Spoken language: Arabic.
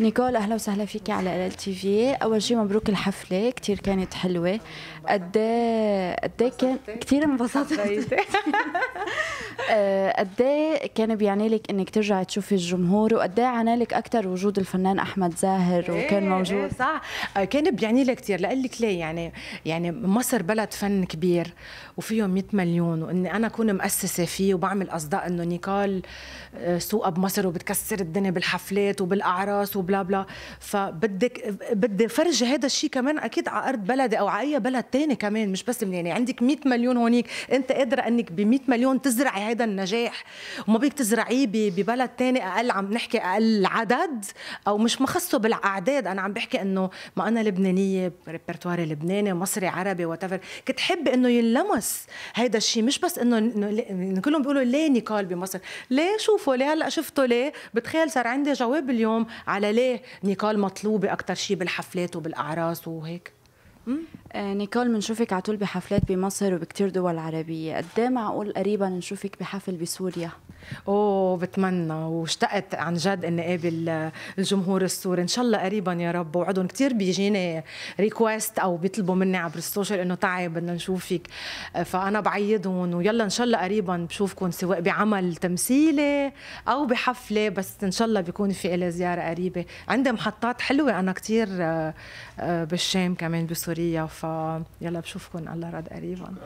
نيكول اهلا وسهلا فيكي على ال ال تي في اول شيء مبروك الحفله كثير كانت حلوه قد ايه قد إيه كان كثير انبسطت آه، قد إيه كان بيعني لك انك ترجعي تشوفي الجمهور وقد ايه لك اكثر وجود الفنان احمد زاهر إيه، وكان موجود إيه صح آه، كان بيعني لي كثير لقلك لك ليه يعني يعني مصر بلد فن كبير وفيه 100 مليون واني انا اكون مؤسسه فيه وبعمل اصداء انه نيكال آه، سوقها بمصر وبتكسر الدنيا بالحفلات وبالاعراس وبلا بلا فبدك بدي فرجي هذا الشيء كمان اكيد على ارض بلدي او على اي بلد ثاني كمان مش بس يعني عندك 100 مليون هونيك انت قادره انك ب 100 مليون تزرعي هذا النجاح وما بدك تزرعيه ببلد تاني اقل عم نحكي اقل عدد او مش مخصصه بالاعداد انا عم بحكي انه ما انا لبنانيه ريبرتواري لبناني مصري عربي وات كنت حب انه ينلمس هيدا الشيء مش بس انه كلهم بيقولوا ليه نيكول بمصر ليه شوفوا ليه هلا شفته ليه بتخيل صار عندي جواب اليوم على ليه نيكول مطلوبه اكثر شيء بالحفلات وبالاعراس وهيك آه نيكول بنشوفك على طول بحفلات بمصر وبكتير دول عربيه قد إيه معقول قريبا نشوفك بحفل بسوريا اوه بتمنى واشتقت عن جد اني اقابل الجمهور السوري ان شاء الله قريبا يا رب وعدهم كثير بيجيني ريكويست او بيطلبوا مني عبر السوشيال انه تعي بدنا نشوفك آه، فانا بعيدهم ويلا ان شاء الله قريبا بشوفكم سواء بعمل تمثيلي او بحفله بس ان شاء الله بيكون في لي زياره قريبه عندي محطات حلوه انا كثير آه، آه، بالشام كمان بسوريا سوريا فيلا بشوفكم الله رد قريبا